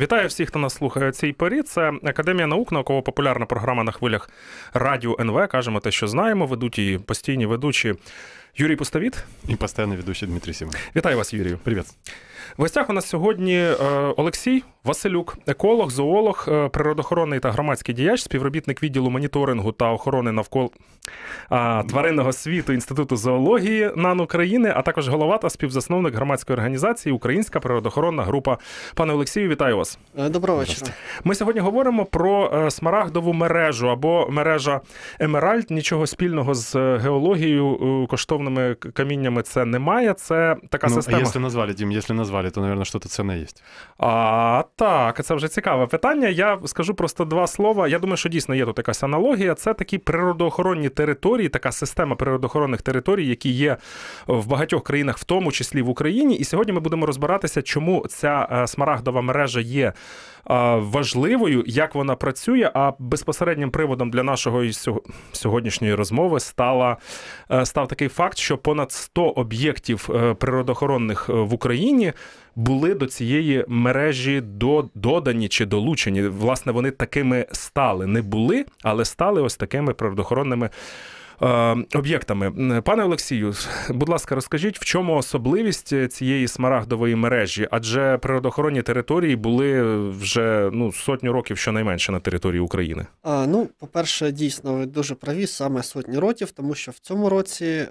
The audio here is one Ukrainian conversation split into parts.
Вітаю всіх, хто нас слухає у цій порі. Це Академія наук, науково-популярна програма на хвилях радіо НВ. Кажемо те, що знаємо. Ведуть її постійні ведучі Юрій Пустовіт і постійний ведучий Дмитрій Сіма. Вітаю вас, Юрію. Привіт. В гостях у нас сьогодні е, Олексій Василюк, еколог, зоолог, е, природоохоронний та громадський діяч, співробітник відділу моніторингу та охорони навколо тваринного світу інституту зоології НАН України, а також голова та співзасновник громадської організації Українська природоохоронна група. Пане Олексію, вітаю вас вас. Е, доброго вечора. Ми сьогодні говоримо про е, смарагдову мережу або мережа Емеральд. Нічого спільного з е, геологією, коштовними каміннями це немає. Це така ну, система. А якщо назвали, Дім, якщо назвали, то, мабуть, щось це не є. А так, це вже цікаве питання. Я скажу просто два слова. Я думаю, що дійсно є тут якась аналогія. Це такі природоохоронні території, така система природоохоронних територій, які є в багатьох країнах, в тому числі в Україні. І сьогодні ми будемо розбиратися, чому ця смарагдова мережа є є е, важливою, як вона працює. А безпосереднім приводом для нашого сьогоднішньої розмови стала е, став такий факт, що понад 100 об'єктів е, природоохоронних в Україні. Були до цієї мережі додані чи долучені. Власне, вони такими стали. Не були, але стали ось такими природоохоронними Е, об'єктами. Пане Олексію, будь ласка, розкажіть, в чому особливість е, цієї смарагдової мережі? Адже природоохоронні території були вже ну сотню років, щонайменше на території України. А, Ну, по-перше, дійсно, ви дуже праві саме сотні років, тому що в цьому році е,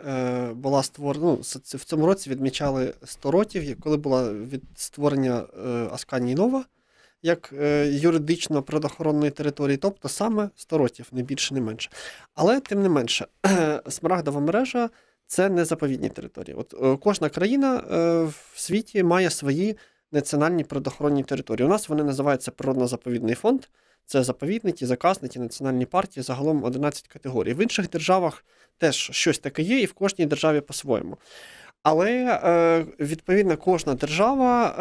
була створена ну, в цьому році відмічали 100 років, коли була від створення е, Асканії Нова як е, юридично природоохоронної території, тобто саме 100 років, не більше, не менше. Але тим не менше, смарагдова мережа це не заповідні території. От е, Кожна країна е, в світі має свої національні природоохоронні території. У нас вони називаються природно-заповідний фонд. Це заповідники, заказники, національні партії, загалом 11 категорій. В інших державах теж щось таке є, і в кожній державі по-своєму. Але, відповідно, кожна держава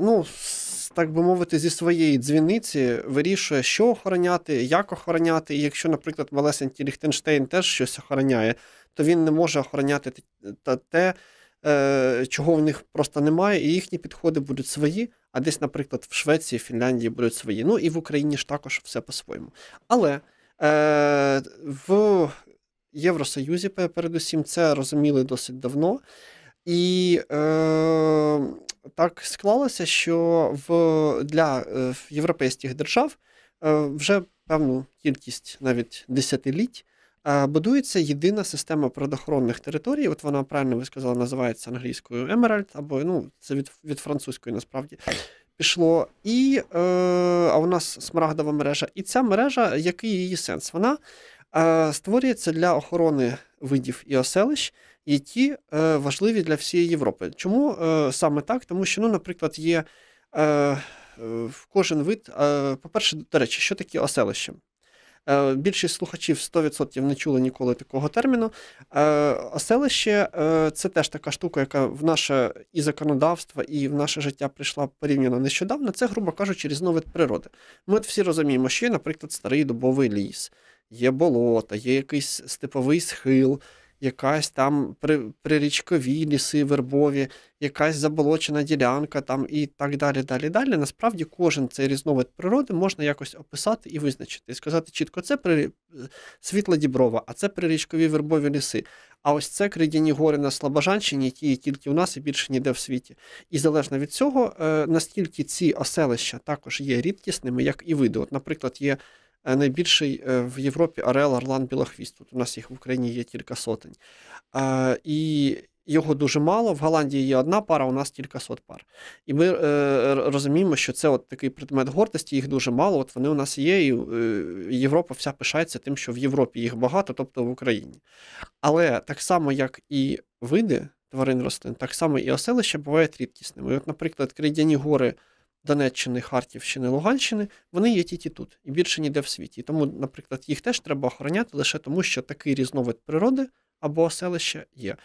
ну, так би мовити, зі своєї дзвіниці вирішує, що охороняти, як охороняти. І якщо, наприклад, Малесенький Ліхтенштейн теж щось охороняє, то він не може охороняти те, е, чого в них просто немає, і їхні підходи будуть свої. А десь, наприклад, в Швеції, Фінляндії будуть свої. Ну і в Україні ж також все по-своєму. Але е, в Євросоюзі, передусім, це розуміли досить давно. І е, так склалося, що в, для е, європейських держав е, вже певну кількість навіть десятиліть е, будується єдина система природоохоронних територій. От вона правильно ви сказали, називається англійською Емеральд, або ну, це від від французької насправді пішло. І е, а у нас смарагдова мережа. І ця мережа, який її сенс? Вона е, створюється для охорони видів і оселищ які е, важливі для всієї Європи. Чому е, саме так? Тому що, ну, наприклад, є е, в кожен вид, по-перше, до речі, що таке оселище? Більшість слухачів 100% не чули ніколи такого терміну. Оселище це теж така штука, яка в наше і законодавство, і в наше життя прийшла порівняно нещодавно. Це, грубо кажучи, різновид природи. Ми от всі розуміємо, що є, наприклад, старий дубовий ліс, є болото, є якийсь степовий схил, якась там прирічкові ліси, вербові, якась заболочена ділянка там і так далі. далі, далі. Насправді кожен цей різновид природи можна якось описати і визначити. І сказати чітко, це при... світла діброва, а це прирічкові вербові ліси. А ось це кридяні гори на Слобожанщині, які тільки у нас і більше ніде в світі. І залежно від цього, е, наскільки ці оселища також є рідкісними, як і види. От, наприклад, є. Е, найбільший е, в Європі Арел Орлан Білохвіст. Тут у нас їх в Україні є кілька сотень. Е, і його дуже мало. В Голландії є одна пара, у нас кілька сот пар. І ми розуміємо, що це от такий предмет гордості, їх дуже мало. От вони у нас є, і Європа вся пишається тим, що в Європі їх багато, тобто в Україні. Але так само, як і види тварин рослин, так само і оселища бувають рідкісними. І От, наприклад, Крейдяні гори. Донеччини, Харківщини, Луганщини, вони є тільки тут і більше ніде в світі. Тому, наприклад, їх теж треба охороняти лише тому, що такий різновид природи або селище є.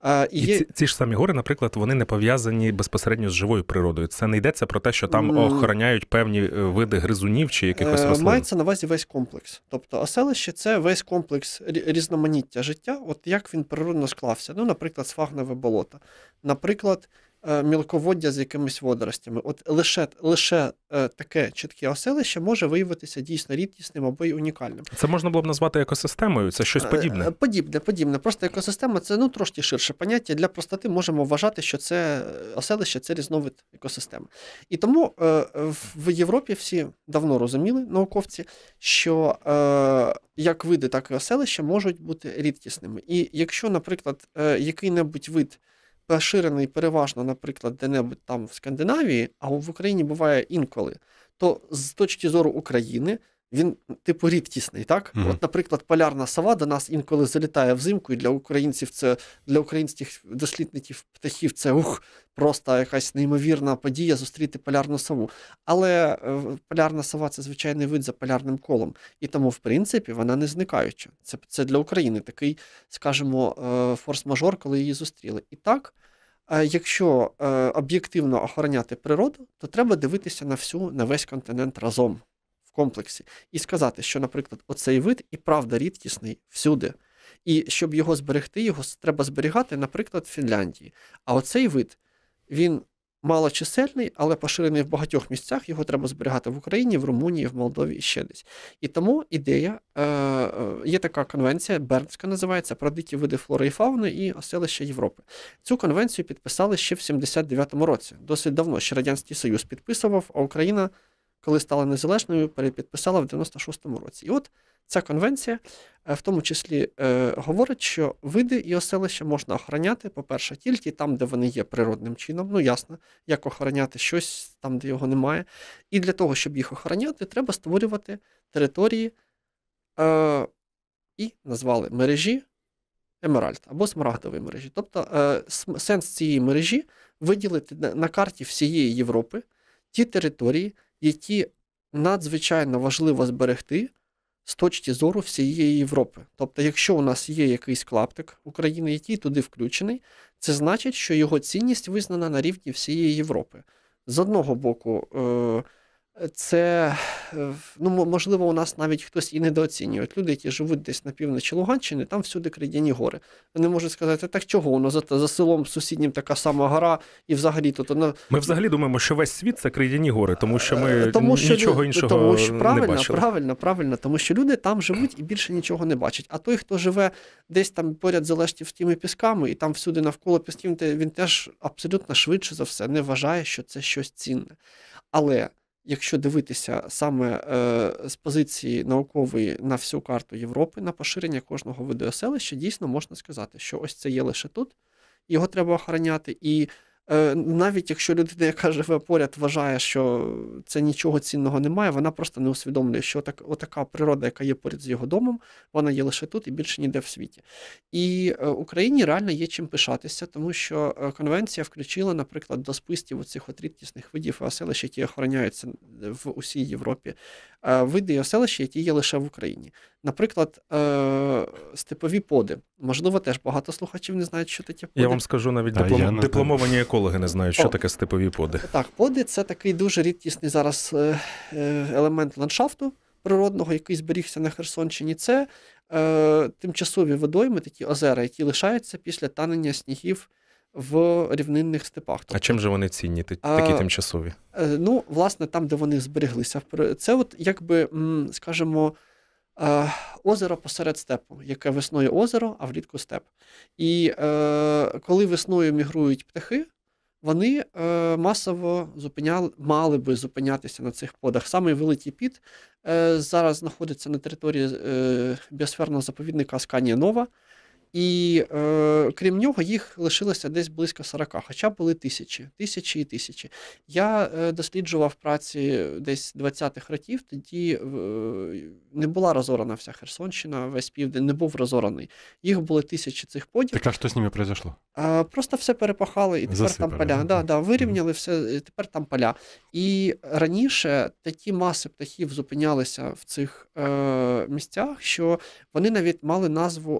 А, І, і ці, ці ж самі гори, наприклад, вони не пов'язані безпосередньо з живою природою. Це не йдеться про те, що там охороняють певні е, види гризунів чи якихось е, рослин? Мається на увазі весь комплекс. Тобто, оселище це весь комплекс різноманіття життя, от як він природно склався. Ну, наприклад, сфагнове болото. Наприклад. Е, мілководдя з якимись водоростями. От лише лише е, таке чітке оселище може виявитися дійсно рідкісним або й унікальним. Це можна було б назвати екосистемою, це щось е, подібне. Подібне, подібне. Просто екосистема це ну трошки ширше поняття. Для простоти можемо вважати, що це оселище це різновид екосистеми. І тому в Європі всі давно розуміли, науковці, що як види, так і оселища можуть бути рідкісними. І якщо, наприклад, який-небудь вид поширений переважно, наприклад, де-небудь там в Скандинавії, а в Україні буває інколи, то з точки зору України він, типу, рідкісний. так? Mm-hmm. От, наприклад, полярна сова до нас інколи залітає взимку, і для українців це для українських дослідників птахів це ух, просто якась неймовірна подія зустріти полярну сову. Але е, полярна сова це звичайний вид за полярним колом. І тому, в принципі, вона не зникаюча. Це, це для України такий, скажімо, е, форс-мажор, коли її зустріли. І так. Е, якщо е, об'єктивно охороняти природу, то треба дивитися на всю на весь континент разом комплексі, і сказати, що, наприклад, оцей вид і правда рідкісний всюди. І щоб його зберегти, його треба зберігати, наприклад, в Фінляндії. А оцей вид, він малочисельний, але поширений в багатьох місцях. Його треба зберігати в Україні, в Румунії, в Молдові і ще десь. І тому ідея е, е є така конвенція, Бернська називається про дикі види флори і фауни і оселище Європи. Цю конвенцію підписали ще в 79-му році. Досить давно ще Радянський Союз підписував, а Україна коли стала незалежною, перепідписала в 96-му році. І от ця конвенція е, в тому числі е, говорить, що види і оселища можна охороняти, по-перше, тільки там, де вони є природним чином, ну ясно, як охороняти щось там, де його немає. І для того, щоб їх охороняти, треба створювати території е, і назвали мережі. Емеральд або смарагдової мережі. Тобто е, сенс цієї мережі виділити на карті всієї Європи ті території, які надзвичайно важливо зберегти з точки зору всієї Європи. Тобто, якщо у нас є якийсь клаптик України, який туди включений, це значить, що його цінність визнана на рівні всієї Європи. З одного боку, е, це е, ну можливо, у нас навіть хтось і недооцінює. От люди, які живуть десь на півночі Луганщини, там всюди кридяні гори. Вони можуть сказати, так чого воно ну, за за селом сусіднім така сама гора, і взагалі то на ми взагалі думаємо, що весь світ це кридяні гори, тому що ми е, тому, що нічого іншого тому, що правильно, не бачили. правильно, правильно, тому що люди там живуть і більше нічого не бачать. А той, хто живе десь там поряд залежтів тими пісками, і там всюди навколо пісків, він теж абсолютно швидше за все не вважає, що це щось цінне. Але якщо дивитися саме е, з позиції наукової на всю карту Європи, на поширення кожного виду оселища, дійсно можна сказати, що ось це є лише тут, його треба охороняти. і Е, навіть якщо людина, яка живе поряд, вважає, що це нічого цінного немає, вона просто не усвідомлює, що так, отака природа, яка є поряд з його домом, вона є лише тут і більше ніде в світі. І е, Україні реально є чим пишатися, тому що е, конвенція включила, наприклад, до списків цих от рідкісних видів і оселищ, які охороняються в усій Європі, види оселища, які є лише в Україні. Наприклад, степові поди. Можливо, теж багато слухачів не знають, що таке Я вам скажу навіть диплом... дипломовані екологи психологи не знають, що О, таке степові поди. Так, поди це такий дуже рідкісний зараз е, е, елемент ландшафту природного, який зберігся на Херсонщині. Це е, тимчасові водойми, такі озера, які лишаються після танення снігів. В рівнинних степах. Тобто, а чим же вони цінні, тобто, такі а, е, тимчасові? Ну, власне, там, де вони збереглися. Це, от, якби, скажімо, озеро посеред степу, яке весною озеро, а влітку степ. І коли весною мігрують птахи, вони е, масово зупиняли, мали би зупинятися на цих подах. Саме великий піт е, зараз знаходиться на території е, біосферного заповідника Сканія Нова. І е, крім нього, їх лишилося десь близько 40, хоча були тисячі, тисячі і тисячі. Я е, досліджував праці десь 20-х років, тоді е, не була розорана вся Херсонщина, весь південь не був розораний. Їх були тисячі цих поділів. Так а що з ними произошло? Е, просто все перепахали, і тепер Засипали. там поля. Да, да, Вирівняли все, і тепер там поля. І раніше такі маси птахів зупинялися в цих е, місцях, що вони навіть мали назву.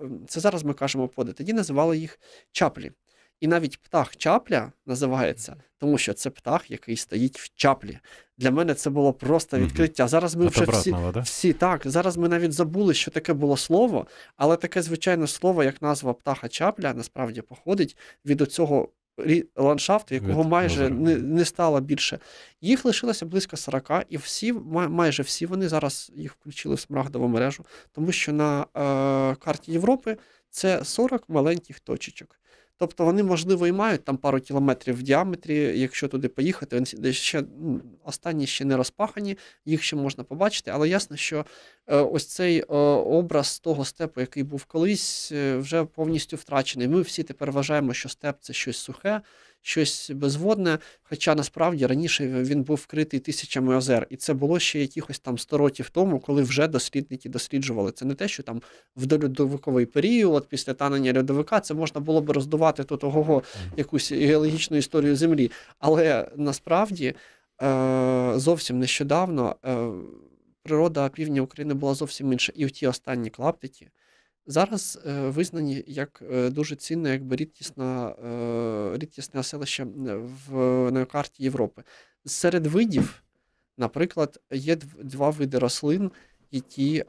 Е, це зараз ми кажемо поди, тоді називали їх чаплі. І навіть птах чапля називається, тому що це птах, який стоїть в чаплі. Для мене це було просто відкриття. Зараз ми вже всі, всі так. Зараз ми навіть забули, що таке було слово, але таке звичайне слово, як назва птаха чапля, насправді походить від оцього ландшафт, якого майже не не стало більше. Їх лишилося близько 40, і всі, майже всі вони зараз їх включили в смарагдову мережу, тому що на е, карті Європи це 40 маленьких точечок. Тобто вони, можливо, і мають там пару кілометрів в діаметрі, якщо туди поїхати, вони ще ну, останні ще не розпахані, їх ще можна побачити, але ясно, що е, ось цей е, образ того степу, який був колись, е, вже повністю втрачений. Ми всі тепер вважаємо, що степ це щось сухе щось безводне. Хоча насправді раніше він був вкритий тисячами озер, і це було ще якихось там 100 років тому, коли вже дослідники досліджували. Це не те, що там в дольодовиковий період, після танення льодовика, це можна було би роздувати тут ого якусь геологічну історію землі. Але насправді е, зовсім нещодавно е, природа півдня України була зовсім інша, і в ті останні клаптики. Зараз е, визнані як е, дуже цінне, якби рідкісна, е, рідкісне селище в на карті Європи. Серед видів, наприклад, є два види рослин, які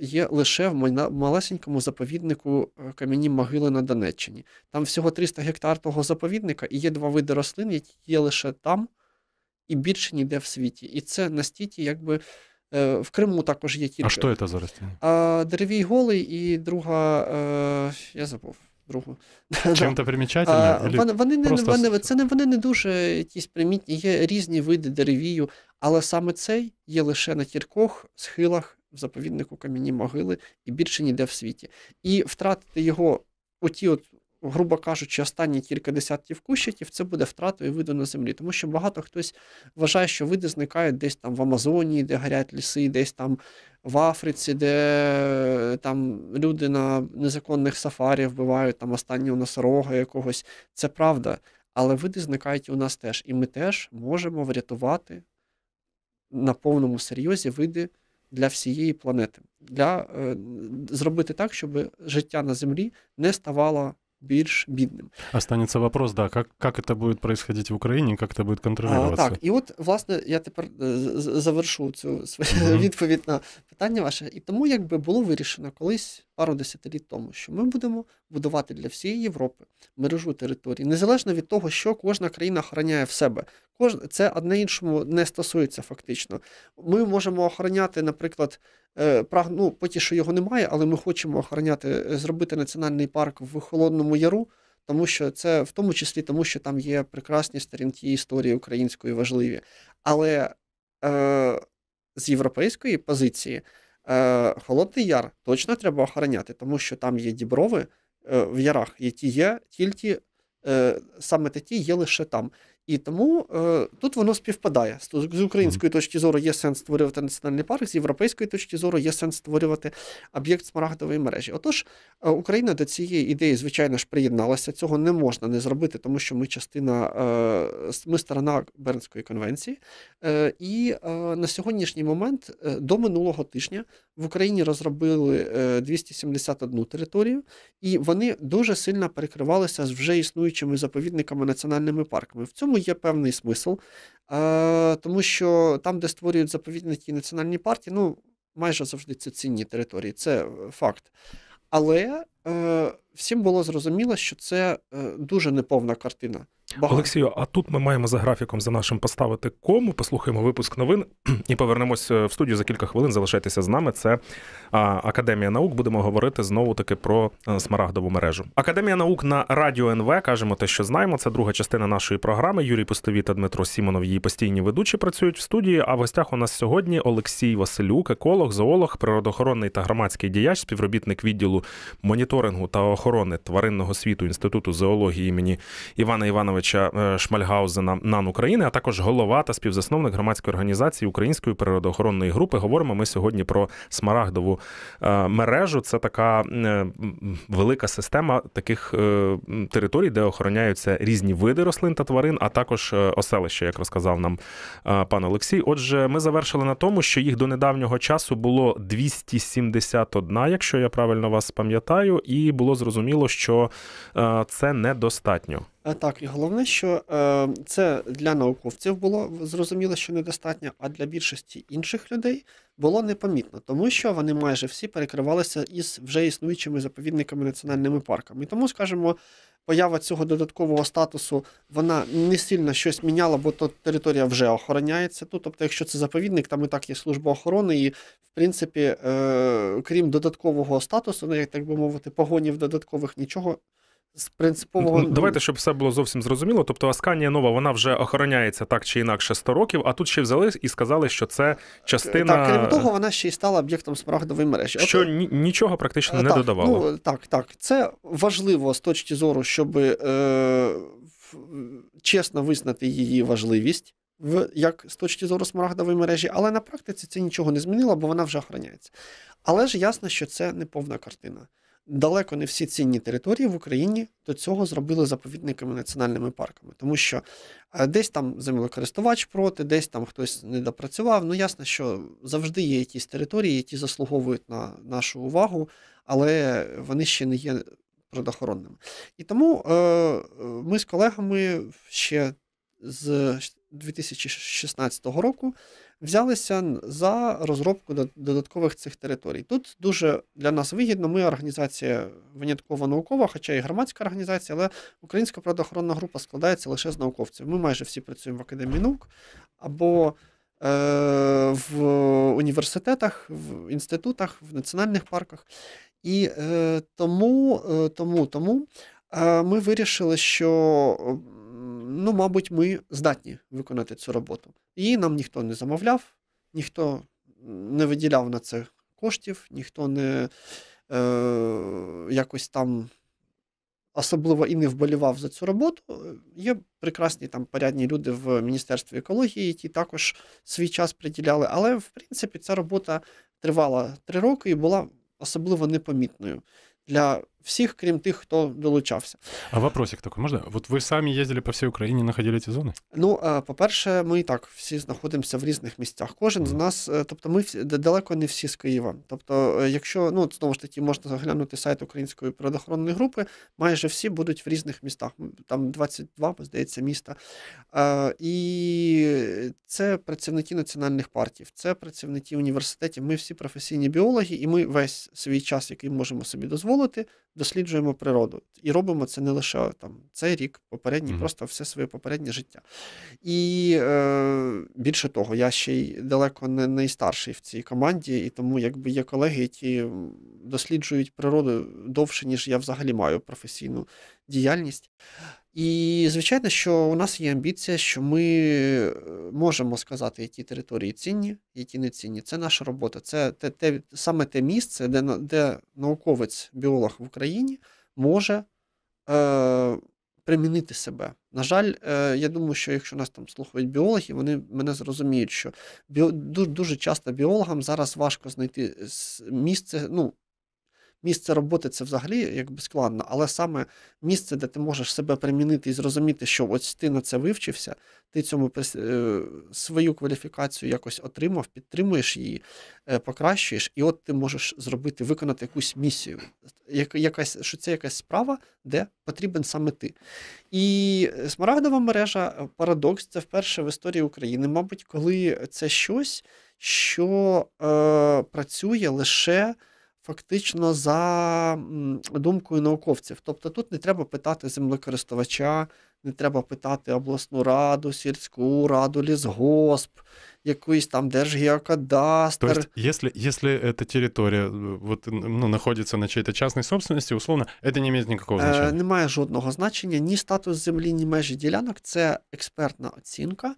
є лише в малесенькому заповіднику кам'яні могили на Донеччині. Там всього 300 гектар того заповідника, і є два види рослин, які є лише там і більше ніде в світі. І це настільки якби. Е, в Криму також є тільки. А що це за растіння? Деревій голий і друга. Е, я забув. Другу. Чим-то примічательно? Вони, вони, не, вони не дуже якісь примітні, є різні види деревію, але саме цей є лише на кількох схилах в заповіднику кам'яні могили і більше ніде в світі. І втратити його, оті от грубо кажучи, останні кілька десятків кущиків, це буде втратою виду на землі. Тому що багато хтось вважає, що види зникають десь там в Амазонії, де горять ліси, десь там в Африці, де е, там люди на незаконних сафарі вбивають там останнього носорога якогось. Це правда. Але види зникають у нас теж. І ми теж можемо врятувати на повному серйозі види. Для всієї планети, для е, зробити так, щоб життя на землі не ставало більш бідним. Останеться вопрос, да, як як це буде происходити в Україні, як це буде контролюватися? Так, і от, власне, я тепер е, завершу цю свою mm-hmm. відповідь на питання ваше. І тому, якби було вирішено колись пару десятиліть тому, що ми будемо будувати для всієї Європи мережу територій, незалежно від того, що кожна країна охороняє в себе, це одне іншому не стосується фактично. Ми можемо охороняти, наприклад, е, праг... ну, поки що його немає, але ми хочемо охороняти, е, зробити національний парк в Холодному Яру, тому що це в тому числі тому, що там є прекрасні сторінки історії української важливі. Але е... з європейської позиції е... Холодний Яр точно треба охороняти, тому що там є діброви е... в ярах, які є тільки. Е, саме такі є лише там. І тому е, тут воно співпадає. З української точки зору є сенс створювати національний парк, з європейської точки зору є сенс створювати об'єкт смарагдової мережі. Отож, е, Україна до цієї ідеї, звичайно ж, приєдналася. Цього не можна не зробити, тому що ми частина, е, ми сторона Бернської конвенції. Е, І е, на сьогоднішній момент е, до минулого тижня в Україні розробили 271 е, територію, і вони дуже сильно перекривалися з вже існуючими заповідниками національними парками. В цьому є певний смисл, е, тому що там, де створюють заповідники і національні партії, ну майже завжди це цінні території, це е, факт. Але Е, всім було зрозуміло, що це е, дуже неповна картина. Багато. Олексію, а тут ми маємо за графіком за нашим поставити кому. Послухаємо випуск новин і повернемось е, в студію за кілька хвилин. Залишайтеся з нами. Це Академія наук. Будемо говорити знову таки про смарагдову мережу. Академія наук на радіо НВ кажемо те, що знаємо. Це друга частина нашої програми. Юрій Пустові та Дмитро Сімонов. Її постійні ведучі працюють в студії. А в гостях у нас сьогодні Олексій Василюк, еколог, зоолог, природоохоронний та громадський діяч, співробітник відділу моніторингу моніторингу та охорони тваринного світу інституту зоології імені Івана Івановича е, Шмальгаузена НАН України, а також голова та співзасновник громадської організації Української природоохоронної групи. Говоримо ми сьогодні про смарагдову е, мережу. Це така е, велика система таких територій, де охороняються різні види рослин та тварин, а також оселища, як розказав нам пан Олексій. Отже, ми завершили на тому, що їх до недавнього часу було 271, якщо я правильно вас пам'ятаю, і було зрозуміло, що е, це недостатньо. Е, так, і головне, що е, це для науковців було зрозуміло, що недостатньо, а для більшості інших людей було непомітно, тому що вони майже всі перекривалися із вже існуючими заповідниками національними парками. Тому, скажімо, поява цього додаткового статусу вона не сильно щось міняла, бо то територія вже охороняється. Ну, тобто, якщо це заповідник, там і так є служба охорони, і в принципі, е, крім додаткового статусу, ну як так би мовити, погонів додаткових нічого з принципового давайте, щоб все було зовсім зрозуміло. Тобто, Асканія нова вона вже охороняється так чи інакше 100 років, а тут ще взяли і сказали, що це частина Так, крім того, вона ще й стала об'єктом спрагдової мережі. Що От... Е, нічого практично е, не так, додавало. Ну так, так, це важливо з точки зору, щоб е, чесно визнати її важливість. В як з точки зору смарагдової мережі, але на практиці це нічого не змінило, бо вона вже охороняється. Але ж ясно, що це не повна картина далеко не всі цінні території в Україні до цього зробили заповідниками національними парками, тому що е, десь там землекористувач проти, десь там хтось не допрацював. Ну ясно, що завжди є якісь території, які заслуговують на нашу увагу, але вони ще не є природоохоронними. І тому е, ми з колегами ще з 2016 року взялися за розробку додаткових цих територій. Тут дуже для нас вигідно. Ми організація винятково наукова, хоча і громадська організація, але українська правоохоронна група складається лише з науковців. Ми майже всі працюємо в академії наук або е, в університетах, в інститутах, в національних парках. І е, тому, е, тому, тому. Е, ми вирішили, що ну, мабуть, ми здатні виконати цю роботу. Її нам ніхто не замовляв, ніхто не виділяв на це коштів, ніхто не е, якось там особливо і не вболівав за цю роботу. Є прекрасні там порядні люди в Міністерстві екології, які також свій час приділяли. Але, в принципі, ця робота тривала три роки і була особливо непомітною. для Всіх крім тих, хто долучався. А вопросик такой, можна. От ви самі ездили по всій Україні находили эти зони. Ну, по-перше, ми і так всі знаходимося в різних місцях. Кожен mm. з нас, е, тобто, ми всі далеко не всі з Києва. Тобто, е, якщо ну знову ж таки можна заглянути сайт української природоохоронної групи, майже всі будуть в різних містах. Там 22, здається, міста. І це працівники національних партів, це працівники університетів. Ми всі професійні біологи, і ми весь свій час, який можемо собі дозволити досліджуємо природу. І робимо це не лише там цей рік, попередній, mm-hmm. просто все своє попереднє життя. І е, більше того, я ще й далеко не найстарший в цій команді, і тому якби є колеги, які досліджують природу довше, ніж я взагалі маю професійну діяльність. І, звичайно, що у нас є амбіція, що ми е, можемо сказати, які території цінні, які не цінні. Це наша робота. Це те, те саме те місце, де де науковець, біолог в Україні може е, примінити себе. На жаль, е, я думаю, що якщо нас там слухають біологи, вони мене зрозуміють, що біо, дуже, дуже часто біологам зараз важко знайти е, місце. ну, місце роботи це взагалі якби складно, але саме місце, де ти можеш себе примінити і зрозуміти, що ось ти на це вивчився, ти цьому е, свою кваліфікацію якось отримав, підтримуєш її, е, покращуєш, і от ти можеш зробити, виконати якусь місію. Якась, Що це якась справа, де потрібен саме ти. І смарагдова мережа е, парадокс це вперше в історії України, мабуть, коли це щось, що е, працює лише фактично за думкою науковців. Тобто тут не треба питати землекористувача, не треба питати обласну раду, сільську раду, лісгосп, якийсь там держгеокадастр. То есть, если, если э, вот, ну, находится на чьей-то частной собственності, условно, это не имеет никакого э, значения? Е, немає жодного значення. Ні статус землі, ні межі ділянок. Це експертна оцінка.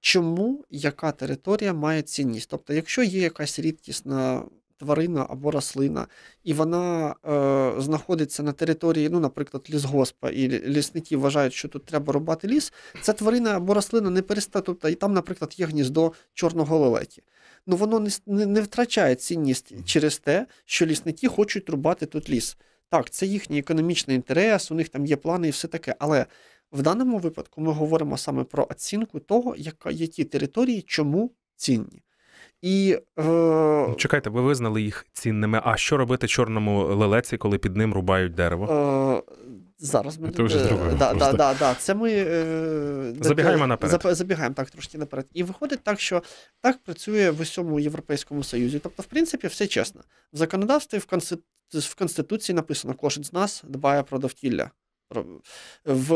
Чому яка територія має цінність? Тобто, якщо є якась рідкісна тварина або рослина, і вона е, знаходиться на території, ну, наприклад, лісгоспа, і лісники вважають, що тут треба рубати ліс, ця тварина або рослина не перестає, тобто, і там, наприклад, є гніздо чорного лелеки. Ну воно не, не, не втрачає цінність через те, що лісники хочуть рубати тут ліс. Так, це їхній економічний інтерес, у них там є плани і все таке. Але в даному випадку ми говоримо саме про оцінку того, яка, які території чому цінні. І е, чекайте, ви визнали їх цінними. А що робити чорному лелеці, коли під ним рубають дерево? Е, Зараз ми це вже Да, да, да, да. Це ми е, забігаємо наперед. Забігаємо так трошки наперед. І виходить так, що так працює в усьому європейському союзі. Тобто, в принципі, все чесно. В законодавстві в конститу в конституції написано: кожен з нас дбає про довкілля. В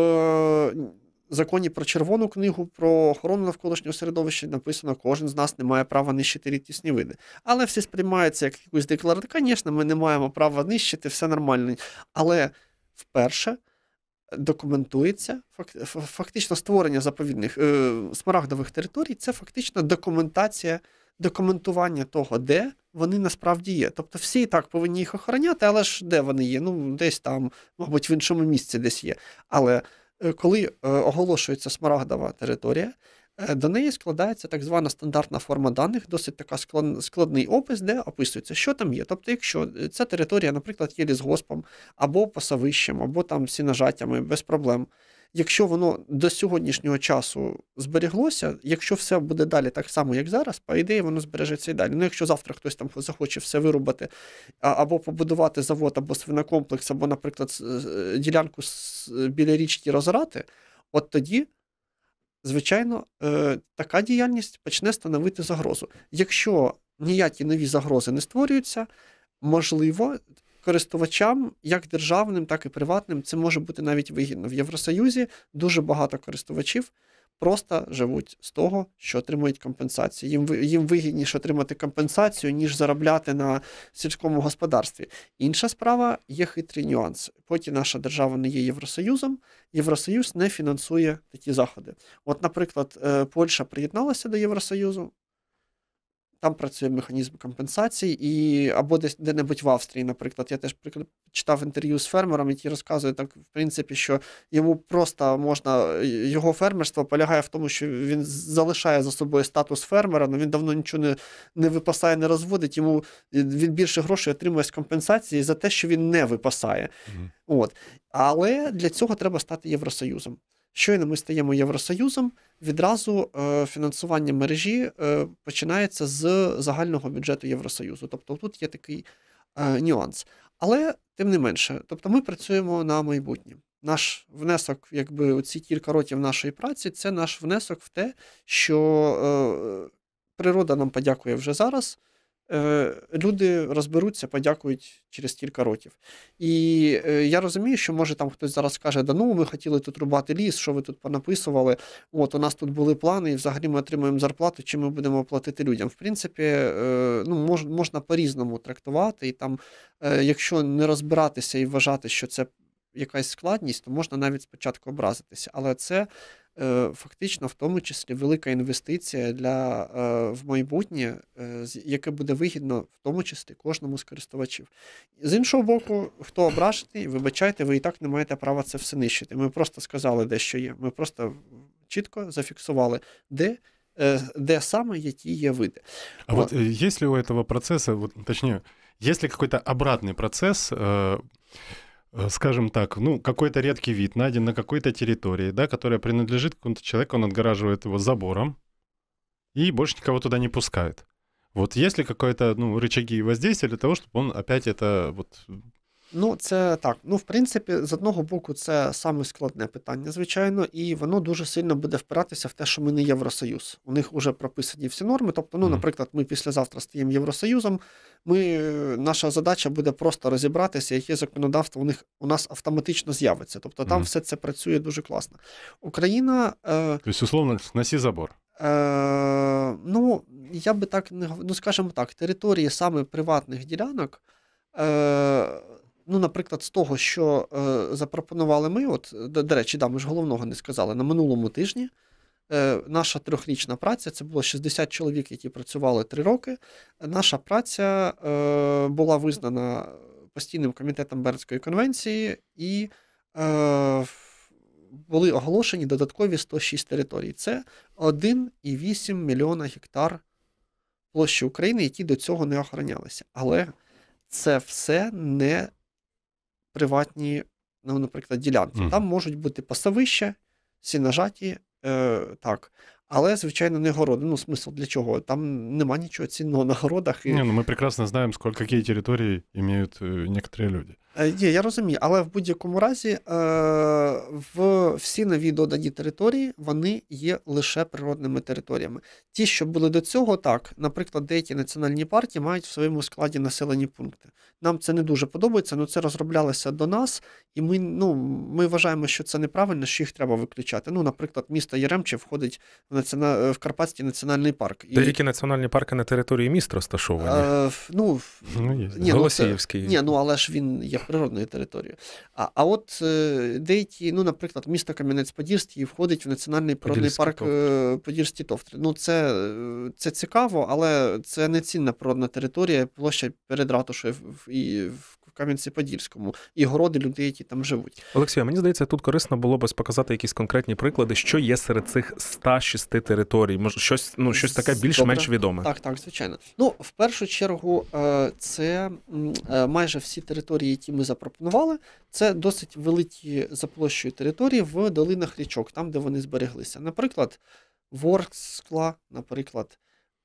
законі про червону книгу про охорону навколишнього середовища написано, кожен з нас не має права нищити рідкісні види. Але всі сприймаються як якусь декларацію. Звісно, ми не маємо права нищити, все нормально. Але вперше документується фактично створення заповідних е, смарагдових територій це фактично документація. Документування того, де вони насправді є. Тобто всі і так повинні їх охороняти, але ж де вони є? Ну, десь там, мабуть, в іншому місці десь є. Але Е, коли е, оголошується смарагдова територія, е, до неї складається так звана стандартна форма даних, досить така складний опис, де описується, що там є. Тобто, якщо ця територія, наприклад, є лісгоспом або пасовищем, або там сінажаттями без проблем якщо воно до сьогоднішнього часу зберіглося, якщо все буде далі так само, як зараз, по ідеї, воно збережеться і далі. Ну, якщо завтра хтось там захоче все вирубати, або побудувати завод, або свинокомплекс, або, наприклад, е, ділянку біля річки розрати, от тоді. Звичайно, е, така діяльність почне становити загрозу. Якщо ніякі нові загрози не створюються, можливо, користувачам, як державним, так і приватним, це може бути навіть вигідно. В Євросоюзі дуже багато користувачів просто живуть з того, що отримують компенсацію. Їм їм вигідніше отримати компенсацію, ніж заробляти на сільському господарстві. Інша справа є хитрий нюанс. Поки наша держава не є Євросоюзом, Євросоюз не фінансує такі заходи. От, наприклад, е, Польща приєдналася до Євросоюзу там працює механізм компенсації, і або десь де-небудь в Австрії, наприклад. Я теж читав інтерв'ю з фермером, який розказує так, в принципі, що йому просто можна, його фермерство полягає в тому, що він залишає за собою статус фермера, але він давно нічого не не випасає, не розводить. Йому е, він більше грошей отримує з компенсації за те, що він не випасає. Mm-hmm. От. Але для цього треба стати Євросоюзом. Щойно ми стаємо Євросоюзом, відразу е, фінансування мережі е, починається з загального бюджету Євросоюзу. Тобто тут є такий е, нюанс. Але тим не менше, тобто ми працюємо на майбутнє. Наш внесок, якби оці кілька років нашої праці, це наш внесок в те, що е, природа нам подякує вже зараз. Е, люди розберуться, подякують через кілька років. І е, я розумію, що може там хтось зараз каже, да ну ми хотіли тут рубати ліс, що ви тут понаписували. От у нас тут були плани, і взагалі ми отримаємо зарплату, чи ми будемо платити людям. В принципі, е, ну можна по-різному трактувати, і там, якщо не розбиратися і вважати, що це якась складність, то можна навіть спочатку образитися. Але це. Е, фактично в тому числі велика інвестиція для е, в майбутнє, е, яке буде вигідно в тому числі кожному з користувачів. З іншого боку, хто ображений, вибачайте, ви і так не маєте права це все нищити. Ми просто сказали, де що є. Ми просто чітко зафіксували, де. Де саме які є види. А вот. вот есть ли у этого процесса, вот, точнее, есть ли какой-то обратный процесс, э, Э, скажем так, ну, какой-то редкий вид найден на какой-то территории, да, которая принадлежит какому-то человеку, он отгораживает его забором, и больше никого туда не пускает. Вот есть ли какое-то, ну, рычаги воздействия для того, чтобы он опять это вот Ну, це так. Ну, в принципі, з одного боку, це саме складне питання, звичайно, і воно дуже сильно буде впиратися в те, що ми не Євросоюз. У них вже прописані всі норми. Тобто, ну, наприклад, ми післязавтра стаємо Євросоюзом. Ми, Наша задача буде просто розібратися, яке законодавство у них у нас автоматично з'явиться. Тобто там mm. все це працює дуже класно. Україна. Е... Тобто, условно, насі забор. Е, Ну, я би так не ну, скажімо так, території саме приватних ділянок. Е, ну, наприклад, з того, що е, запропонували ми, от, до, до речі, да, ми ж головного не сказали, на минулому тижні е, наша трьохрічна праця це було 60 чоловік, які працювали три роки. Наша праця е, була визнана постійним комітетом Бернської конвенції і. Е, були оголошені додаткові 106 територій. Це 1,8 мільйона гектар площі України, які до цього не охоронялися. Але це все не приватні, ну, наприклад, ділянки. Mm. Там можуть бути пасовища, сінажаті, е, так. Але, звичайно, не городи. Ну, смисл для чого? Там нема нічого цінного на городах. І... Не, ну, Ми прекрасно знаємо, скільки які території мають е, некоторі люди. Є, е, я розумію, але в будь-якому разі е, в всі нові додані території вони є лише природними територіями. Ті, що були до цього, так, наприклад, деякі національні парки мають в своєму складі населені пункти. Нам це не дуже подобається, але це розроблялося до нас, і ми ну, ми вважаємо, що це неправильно, що їх треба виключати. Ну, наприклад, місто Яремче входить в націона... в Карпатський національний парк. Деякі національні парки на території міст розташовані. Е, ну, ну, є. Ні, Ну, це... Ні, ну але ж він є природної території. А а от е, деякі, ну, наприклад, місто Кам'янець-Подільський входить в національний природний парк е, Подільські Товтри. Ну, це е, це цікаво, але це не цінна природна територія, площа перед в і в Кам'янці-Подільському і городи людей, які там живуть. Олексій, мені здається, тут корисно було би показати якісь конкретні приклади, що є серед цих 106 територій. Може, щось ну щось таке більш-менш відоме. Так, так, звичайно. Ну в першу чергу, е, це е, майже всі території, які ми запропонували, це досить великі за площею території в долинах річок, там де вони збереглися. Наприклад, Ворскла, наприклад,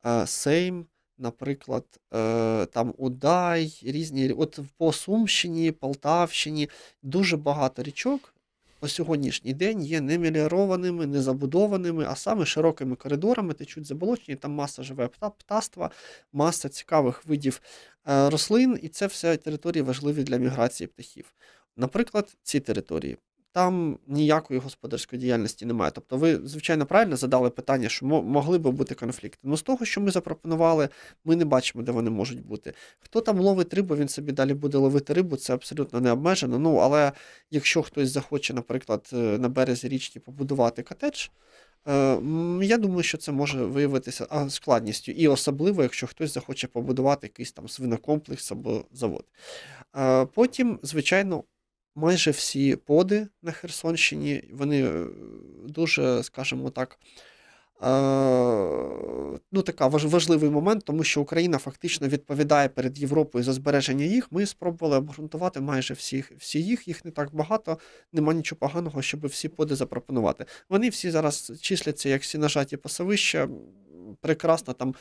е, Сейм наприклад, е, там Удай, різні от по Сумщині, Полтавщині дуже багато річок по сьогоднішній день є немілірованими, незабудованими, а саме широкими коридорами, течуть заболочені, там маса живе птаства, маса цікавих видів е, рослин, і це все території важливі для міграції птахів. Наприклад, ці території там ніякої господарської діяльності немає. Тобто, ви, звичайно, правильно задали питання, що могли би бути конфлікти. Ну з того, що ми запропонували, ми не бачимо, де вони можуть бути. Хто там ловить рибу, він собі далі буде ловити рибу, це абсолютно не обмежено. Ну але якщо хтось захоче, наприклад, е, на березі річки побудувати котедж, е, я думаю, що це може виявитися складністю, і особливо, якщо хтось захоче побудувати якийсь там свинокомплекс або завод. Е, потім, звичайно, майже всі поди на Херсонщині, вони е, дуже, скажімо так, е, ну, така важливий момент, тому що Україна фактично відповідає перед Європою за збереження їх. Ми спробували обґрунтувати майже всіх всі їх, їх не так багато, нема нічого поганого, щоб всі поди запропонувати. Вони всі зараз числяться як всі нажаті пасовища прекрасно. Там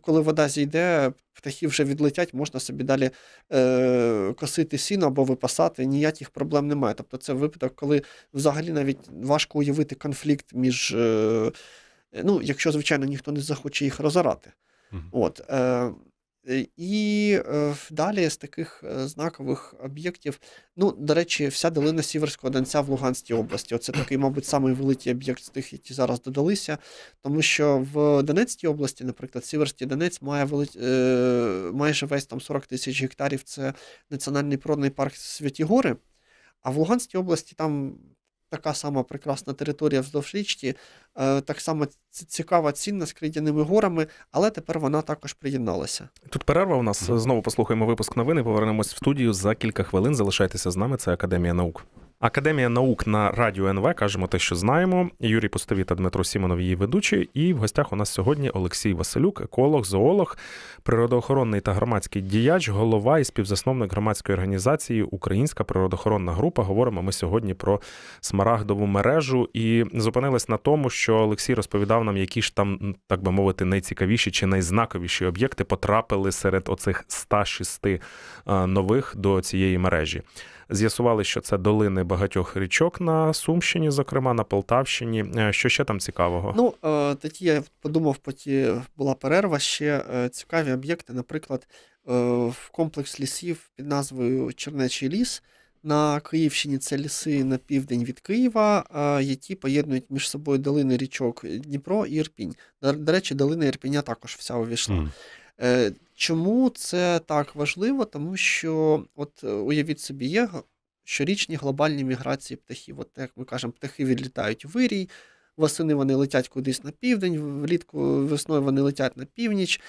коли вода зійде, птахи вже відлетять, можна собі далі е, косити сіно або випасати. Ніяких проблем немає. Тобто, це випадок, коли взагалі навіть важко уявити конфлікт між. Е, ну, якщо, звичайно, ніхто не захоче їх розорати. Угу. От, е, і далі з таких э, знакових об'єктів, ну, до речі, вся долина Сіверського Донця в Луганській області. Оце такий, мабуть, самий великий об'єкт з тих, які зараз додалися. Тому що в Донецькій області, наприклад, Сіверський Донець має вели... Е, майже весь там 40 тисяч гектарів це національний природний парк Святі Гори. А в Луганській області там така сама прекрасна територія вздовж річки, е, так само цікава цінна з кридяними горами, але тепер вона також приєдналася. Тут перерва у нас знову послухаємо випуск новини. Повернемось в студію за кілька хвилин. Залишайтеся з нами. Це Академія наук. Академія наук на радіо НВ кажемо те, що знаємо. Юрій Пустові та Дмитро Сімонов її ведучі. І в гостях у нас сьогодні Олексій Василюк, еколог, зоолог, природоохоронний та громадський діяч, голова і співзасновник громадської організації Українська природоохоронна група. Говоримо ми сьогодні про смарагдову мережу і зупинились на тому, що Олексій розповідав нам, які ж там, так би мовити, найцікавіші чи найзнаковіші об'єкти потрапили серед оцих 106 е, нових до цієї мережі. З'ясували, що це долини багатьох річок на Сумщині, зокрема на Полтавщині. Е, що ще там цікавого? Ну е, тоді я подумав, поті була перерва. Ще е, цікаві об'єкти, наприклад, в комплекс лісів під назвою Чернечий ліс. На Київщині це ліси на південь від Києва, які поєднують між собою долини річок Дніпро і Ірпінь. До речі, долина Ірпіня також вся увійшла. Mm. Чому це так важливо? Тому що, от е, уявіть собі, є щорічні глобальні міграції птахів. От як ми кажемо, птахи відлітають в вирій, восени вони летять кудись на південь, влітку весною вони летять на північ.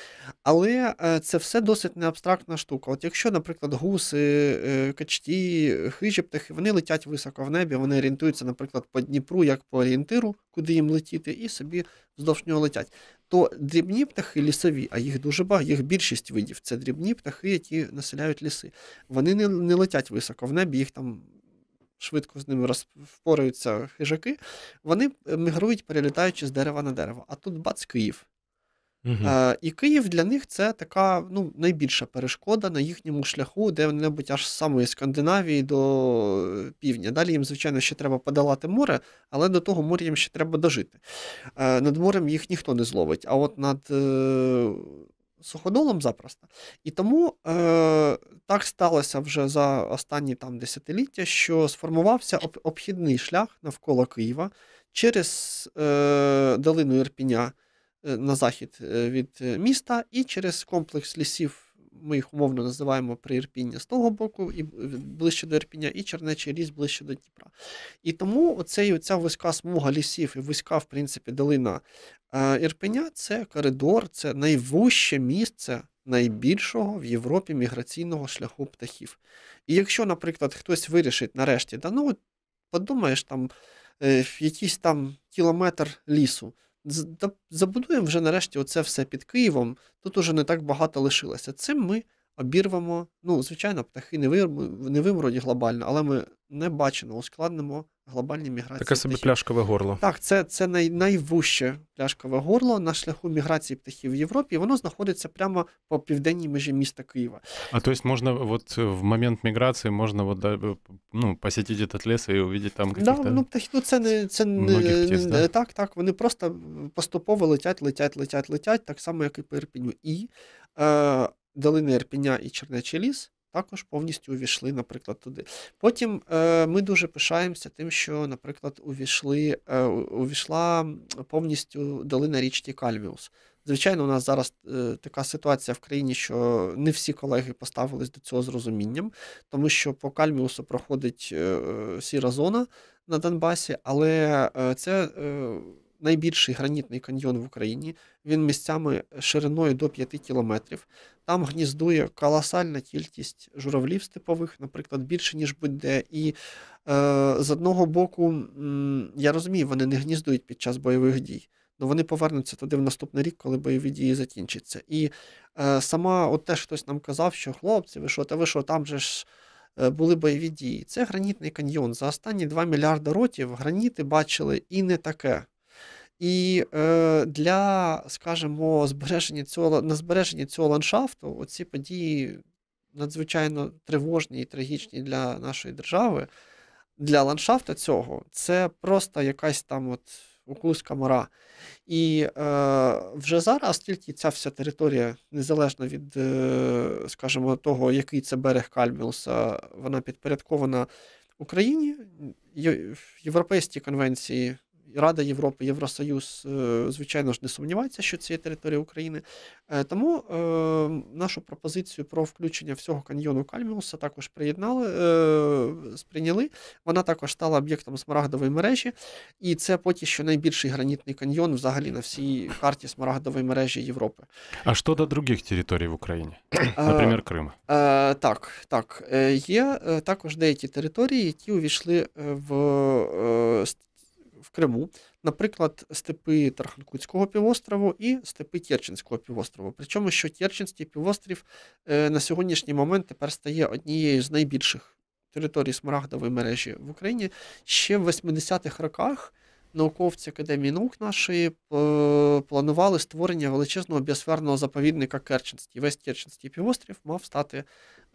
Але е, це все досить неабстрактна штука. От якщо, наприклад, гуси, е, качті, хижі птахи, вони летять високо в небі, вони орієнтуються, наприклад, по Дніпру, як по орієнтиру, куди їм летіти, і собі вздовж нього летять то дрібні птахи лісові, а їх дуже багато, їх більшість видів це дрібні птахи, які населяють ліси. Вони не не летять високо в небі, їх там швидко з ними розпораються хижаки. Вони е, мігрують, перелітаючи з дерева на дерево. А тут бац Київ. Угу. Е, І Київ для них це така ну, найбільша перешкода на їхньому шляху, де-небудь аж з самої Скандинавії до е, півдня. Далі їм, звичайно, ще треба подолати море, але до того моря їм ще треба дожити. Е, Над морем їх ніхто не зловить, а от над е, суходолом запросто. І тому е, так сталося вже за останні там десятиліття, що сформувався об, обхідний шлях навколо Києва через е, долину Ірпіня. Е, на захід е, від е, міста, і через комплекс лісів, ми їх умовно називаємо приірпіння з того боку, і ближче до Ірпіння, і Чернечий ліс ближче до Дніпра. І тому оцей, оця вузька смуга лісів і вузька, в принципі, долина Ірпеня це коридор, це найвужче місце. Найбільшого в Європі міграційного шляху птахів. І якщо, наприклад, хтось вирішить нарешті, да ну подумаєш, там якийсь там кілометр лісу, забудуємо вже нарешті оце все під Києвом. Тут уже не так багато лишилося. Цим ми обірвемо. Ну, звичайно, птахи не вимруть глобально, але ми не бачимо, ускладнимо Глобальні міграції. Таке собі пляшкове горло. Так, це це най, найвуще пляшкове горло на шляху міграції птахів в Європі. Воно знаходиться прямо по південній межі міста Києва. А то есть можна, от э, в момент міграції можна от, э, ну, посетити этот ліс і увидіти там каких-то... Да, ну, птахи, ну це не це не птиць, да? так, так. Вони просто поступово летять, летять, летять, летять, так само, як і по Ірпіню. І е, долини Ірпіня і Чернечий ліс також повністю увійшли, наприклад, туди. Потім е, ми дуже пишаємося тим, що, наприклад, увійшли, е, увійшла повністю долина річки Кальміус. Звичайно, у нас зараз е, така ситуація в країні, що не всі колеги поставились до цього з розумінням, тому що по Кальміусу проходить е, сіра зона на Донбасі, але е, це. Е, найбільший гранітний каньйон в Україні. Він місцями шириною до 5 кілометрів. Там гніздує колосальна кількість журавлів степових, наприклад, більше, ніж будь-де. І е, з одного боку, я розумію, вони не гніздують під час бойових дій. але вони повернуться туди в наступний рік, коли бойові дії закінчаться. І е, сама, от теж хтось нам казав, що хлопці, ви що, та ви що, там же ж е, були бойові дії. Це гранітний каньйон. За останні 2 мільярди років граніти бачили і не таке. І е, для, скажімо, збереження цього на збереження цього ландшафту оці події надзвичайно тривожні і трагічні для нашої держави. Для ландшафту цього це просто якась там от укуска мора. І е, вже зараз, тільки ця вся територія, незалежно від, е, скажімо, того, який це берег Кальміуса, вона підпорядкована Україні, Європейській конвенції Рада Європи, Євросоюз, е, звичайно ж, не сумнівається, що це є територія України. Е, тому е, нашу пропозицію про включення всього каньйону Кальміуса також приєднали, сприйняли. Вона також стала об'єктом смарагдової мережі, і це поки що найбільший гранітний каньйон взагалі на всій карті смарагдової мережі Європи. А що до других територій в Україні, наприклад, Крим? Так, так. Є також деякі території, які увійшли в в Криму, наприклад, степи Тарханкутського півострову і степи Тєрчинського півострову. Причому, що Тєрчинський півострів е, на сьогоднішній момент тепер стає однією з найбільших територій смарагдової мережі в Україні ще в 80-х роках. Науковці Академії наук нашої е, планували створення величезного біосферного заповідника Керченський. Весь Керченський півострів мав стати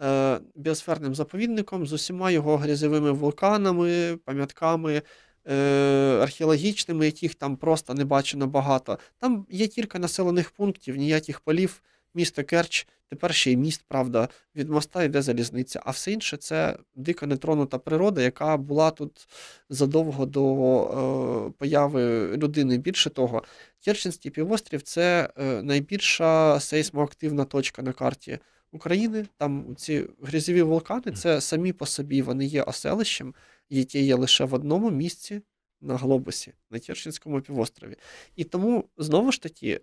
е, біосферним заповідником з усіма його грязевими вулканами, пам'ятками, Е, археологічними, яких там просто не бачено багато. Там є кілька населених пунктів, ніяких полів, місто Керч, тепер ще й міст, правда, від моста йде залізниця. А все інше це дика нетронута природа, яка була тут задовго до е, появи людини. Більше того, Керченський півострів це е, найбільша сейсмоактивна точка на карті. України там ці грізові вулкани це самі по собі вони є оселищем. Які є лише в одному місці на глобусі, на Терчинському півострові. І тому знову ж таки.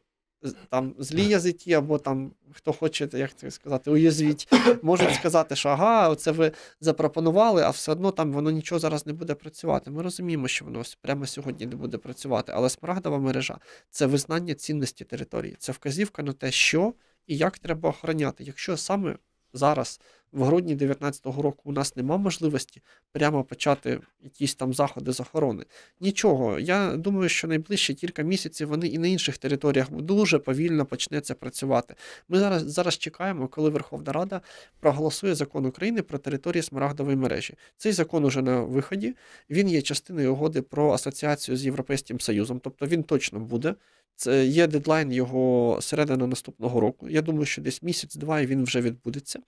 Там злі язики, або там хто хоче, як це сказати, уязвіть, можуть сказати, що ага, оце ви запропонували, а все одно там воно нічого зараз не буде працювати. Ми розуміємо, що воно прямо сьогодні не буде працювати, але смарагдова мережа це визнання цінності території, це вказівка на те, що і як треба охороняти, якщо саме зараз, в грудні 2019 року, у нас нема можливості прямо почати якісь там заходи з охорони. Нічого. Я думаю, що найближчі кілька місяців вони і на інших територіях дуже повільно почнеться працювати. Ми зараз зараз чекаємо, коли Верховна Рада проголосує закон України про території смарагдової мережі. Цей закон уже на виході. Він є частиною угоди про асоціацію з Європейським Союзом, тобто він точно буде. Це є дедлайн його середина наступного року. Я думаю, що десь місяць-два і він вже відбудеться.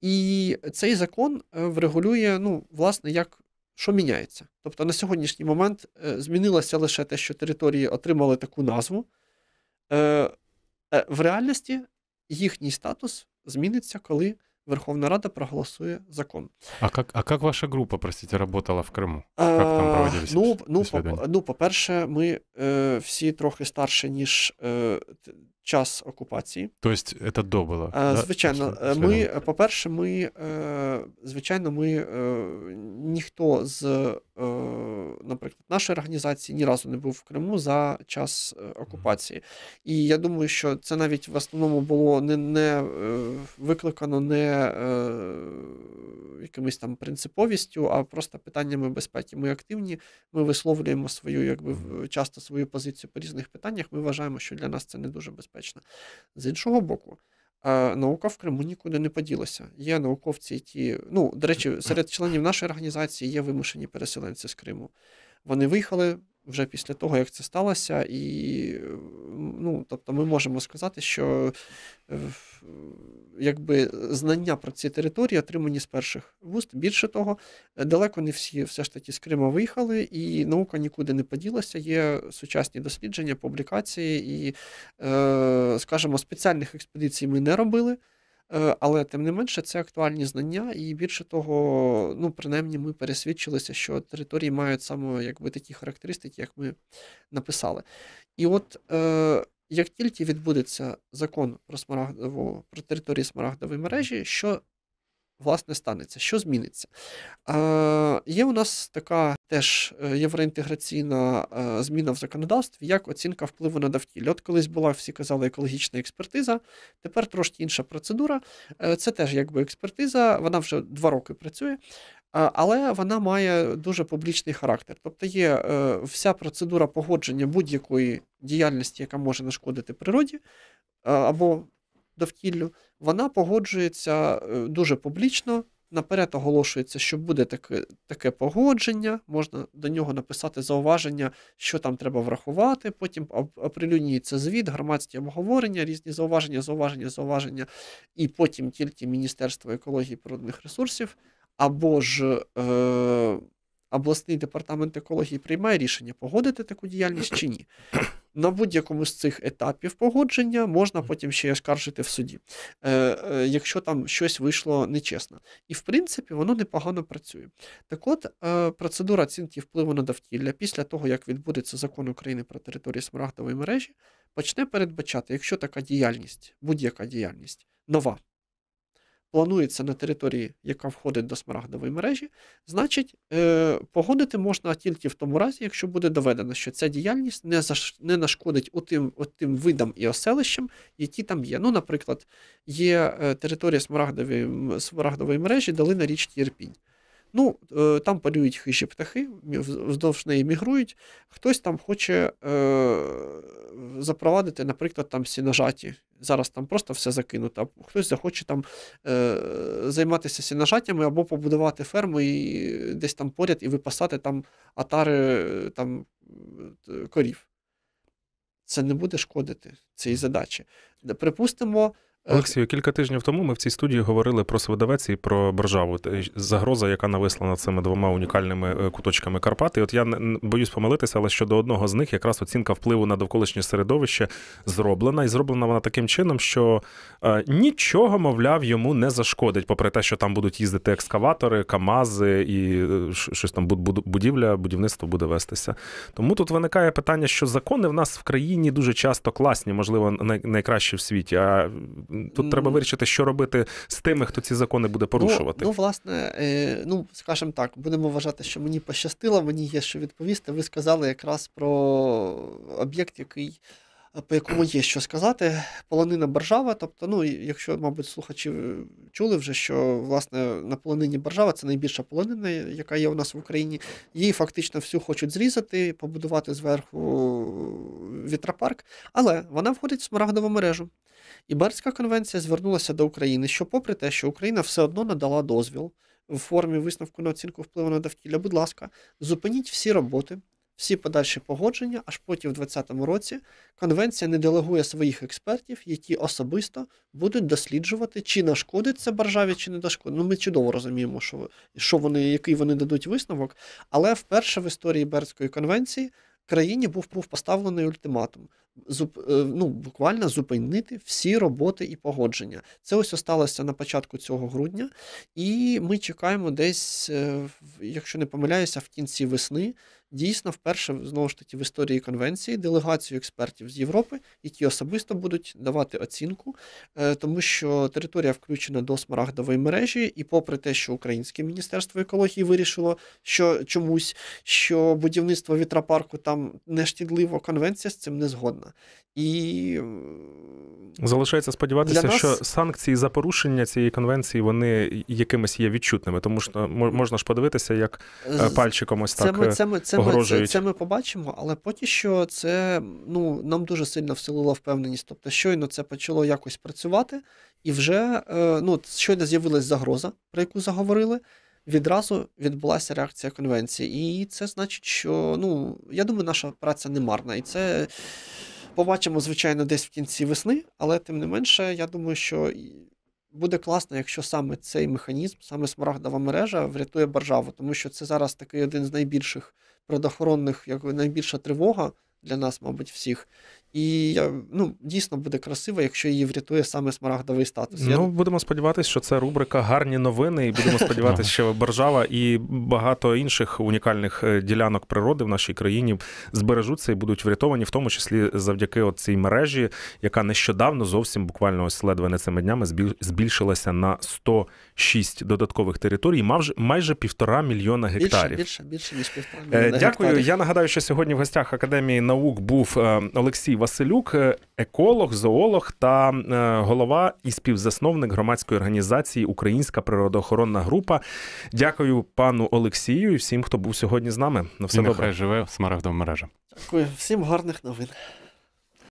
І цей закон е, врегулює, ну, власне, як що міняється. Тобто на сьогоднішній момент е, змінилося лише те, що території отримали таку назву. Е, в реальності їхній статус зміниться, коли. Верховна Рада проголосує закон. А как а как ваша група, простите, работала в Криму? Як е, там проводились? Ну, ну, по, ну, по-перше, ми е, э, всі трохи старше, ніж е, э, час окупації. Тобто це до було? Е, звичайно, да? Тобто, е, ми, е, по-перше, ми, звичайно, ми ніхто з, наприклад, нашої організації ні разу не був в Криму за час окупації. І я думаю, що це навіть в основному було не не викликано не якимись там принциповістю, а просто питаннями безпеки. Ми активні, ми висловлюємо свою, якби часто свою позицію по різних питаннях. Ми вважаємо, що для нас це не дуже безпечно. З іншого боку. Е, наука в Криму нікуди не поділася. Є науковці, які ну до речі, серед членів нашої організації є вимушені переселенці з Криму. Вони виїхали вже після того, як це сталося, і ну, тобто ми можемо сказати, що е, якби знання про ці території отримані з перших вуст. Більше того, далеко не всі все ж таки з Криму, виїхали, і наука нікуди не поділася. Є сучасні дослідження, публікації, і, е, скажімо, спеціальних експедицій ми не робили. Е, але тим не менше, це актуальні знання, і більше того, ну принаймні, ми пересвідчилися, що території мають саме якби такі характеристики, як ми написали. І от е, як тільки відбудеться закон про смарагдову про території смарагдової мережі, що власне станеться? Що зміниться? Е, Є у нас така теж е, євроінтеграційна е, зміна в законодавстві, як оцінка впливу на довкілля. От колись була, всі казали, екологічна експертиза, тепер трошки інша процедура. Е, це теж якби експертиза, вона вже два роки працює. Але вона має дуже публічний характер. Тобто є вся процедура погодження будь-якої діяльності, яка може нашкодити природі, або довкіллю, вона погоджується е, дуже публічно. Наперед оголошується, що буде таке таке погодження, можна до нього написати зауваження, що там треба врахувати. Потім оприлюднюється звіт, громадські обговорення, різні зауваження, зауваження, зауваження, і потім тільки Міністерство екології і природних ресурсів, або ж е, обласний департамент екології приймає рішення, погодити таку діяльність чи ні на будь-якому з цих етапів погодження можна потім ще й оскаржити в суді, е, е, якщо там щось вийшло нечесно. І в принципі, воно непогано працює. Так от, е, процедура оцінки впливу на довкілля після того, як відбудеться закон України про територію смарагдової мережі, почне передбачати, якщо така діяльність, будь-яка діяльність нова планується на території, яка входить до смарагдової мережі, значить, е, погодити можна тільки в тому разі, якщо буде доведено, що ця діяльність не заш... не нашкодить отим, отим видам і оселищам, які там є. Ну, наприклад, є е, територія смарагдової смарагдової мережі, долина річки Ірпінь. Ну, е, Там полюють хижі птахи, вздовж неї мігрують. Хтось там хоче е, запровадити, наприклад, там сіножаті. Зараз там просто все закинуто. Хтось захоче там е, займатися сінажатями або побудувати ферму і десь там поряд і випасати там атари там, корів. Це не буде шкодити цій задачі. Припустимо. Е, Олексію, кілька тижнів тому ми в цій студії говорили про Свидовець і про Боржаву. Е, загроза, яка нависла над цими двома унікальними е, куточками Карпати. От я не боюсь помилитися, але щодо одного з них якраз оцінка впливу на довколишнє середовище зроблена, і зроблена вона таким чином, що нічого, мовляв, йому не зашкодить, попри те, що там будуть їздити екскаватори, камази і щось там будівля, будівництво буде вестися. Тому тут виникає питання, що закони в нас в країні дуже часто класні, можливо, найкращі в світі. а тут треба вирішити, що робити з тими, хто ці закони буде ну, порушувати. Ну, е, ну власне, ну скажімо так, будемо вважати, що мені пощастило, мені є що відповісти. Ви сказали якраз про об'єкт, який. Е, по якому є що сказати, полонина Боржава, тобто, ну, якщо, мабуть, слухачі е, чули вже, що власне на полонині Боржава це найбільша полонина, яка є у нас в Україні, її фактично всю хочуть зрізати, побудувати зверху вітропарк, але вона входить в смарагдову мережу. І Бернська конвенція звернулася до України, що, попри те, що Україна все одно надала дозвіл в формі висновку на оцінку впливу на довкілля, будь ласка, зупиніть всі роботи, всі подальші погодження, аж потім в 2020 році конвенція не делегує своїх експертів, які особисто будуть досліджувати, чи нашкодить це Баржаві, чи не нашкодить. Ну, Ми чудово розуміємо, що що вони, який вони дадуть висновок, але вперше в історії Бернської конвенції країні був був поставлений ультиматум. Зуб, е, ну, буквально зупинити всі роботи і погодження. Це ось сталося на початку цього грудня, і ми чекаємо десь, е, якщо не помиляюся, в кінці весни Дійсно, вперше знову ж таки в історії конвенції делегацію експертів з Європи, які особисто будуть давати оцінку, е, тому що територія включена до смарагдової мережі, і попри те, що Українське міністерство екології вирішило, що чомусь що будівництво вітропарку там не шкідливо, конвенція з цим не згодна. І залишається сподіватися, нас... що санкції за порушення цієї конвенції вони якимись є відчутними, тому що можна ж подивитися, як е, пальчиком ось це так. Ми, е, це ми, це погрожують. Це, це ми побачимо, але поки що це ну нам дуже сильно всилила впевненість. Тобто, щойно це почало якось працювати, і вже е, ну щойно з'явилась загроза, про яку заговорили. Відразу відбулася реакція конвенції, і це значить, що ну я думаю, наша праця не марна, і це побачимо звичайно десь в кінці весни, але тим не менше, я думаю, що буде класно, якщо саме цей механізм, саме смарагдова мережа врятує Баржаву, тому що це зараз такий один з найбільших природоохоронних, як найбільша тривога для нас, мабуть, всіх. І ну, дійсно буде красиво, якщо її врятує саме смарагдовий статус. Ну будемо сподіватися, що це рубрика гарні новини, і будемо сподіватися, що Боржава і багато інших унікальних е, ділянок природи в нашій країні збережуться і будуть врятовані, в тому числі завдяки цій мережі, яка нещодавно зовсім буквально ось ледве не цими днями збільшилася на 100 шість додаткових територій, мав майже півтора мільйона гектарів. Більше, більше, більше ніж півтора е, мільйона. Дякую. Гектарів. Я нагадаю, що сьогодні в гостях Академії наук був е, Олексій Василюк, е, еколог, зоолог та голова і співзасновник громадської організації Українська природоохоронна група. Дякую пану Олексію і всім, хто був сьогодні з нами. На все і добре. Нехай живе в смарагдова мережа. Дякую, всім гарних новин.